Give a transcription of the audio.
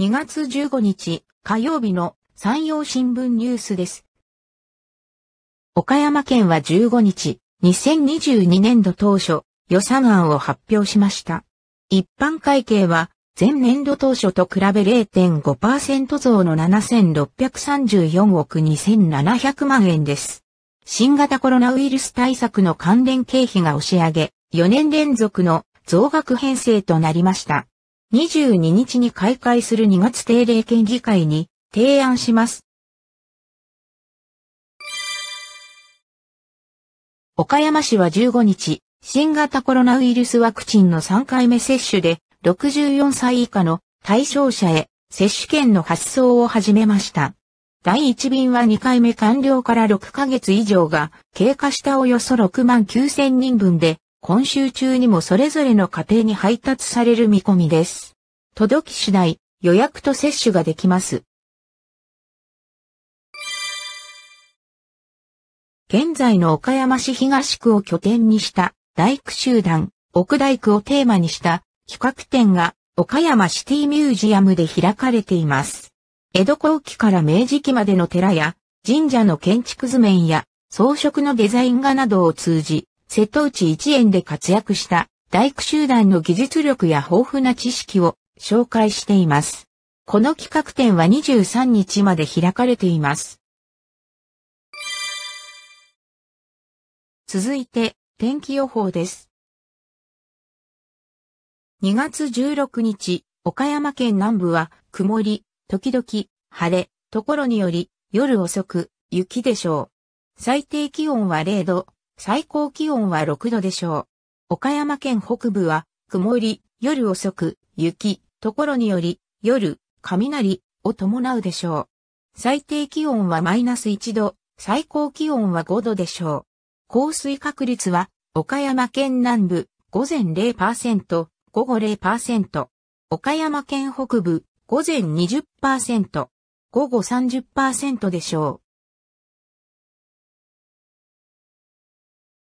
2月15日火曜日の山陽新聞ニュースです。岡山県は15日、2022年度当初、予算案を発表しました。一般会計は、前年度当初と比べ0.5%増の7634億2700万円です。新型コロナウイルス対策の関連経費が押し上げ、4年連続の増額編成となりました。22日に開会する2月定例県議会に提案します。岡山市は15日、新型コロナウイルスワクチンの3回目接種で64歳以下の対象者へ接種券の発送を始めました。第1便は2回目完了から6ヶ月以上が経過したおよそ6万9000人分で今週中にもそれぞれの家庭に配達される見込みです。届き次第予約と接種ができます。現在の岡山市東区を拠点にした大工集団、奥大工をテーマにした企画展が岡山シティミュージアムで開かれています。江戸後期から明治期までの寺や神社の建築図面や装飾のデザイン画などを通じ、瀬戸内一円で活躍した大工集団の技術力や豊富な知識を紹介しています。この企画展は23日まで開かれています。続いて、天気予報です。2月16日、岡山県南部は曇り、時々晴れ、ところにより夜遅く雪でしょう。最低気温は0度、最高気温は6度でしょう。岡山県北部は、曇り、夜遅く、雪、ところにより、夜、雷、を伴うでしょう。最低気温はマイナス1度、最高気温は5度でしょう。降水確率は、岡山県南部、午前0%、午後0%。岡山県北部、午前20%、午後30%でしょう。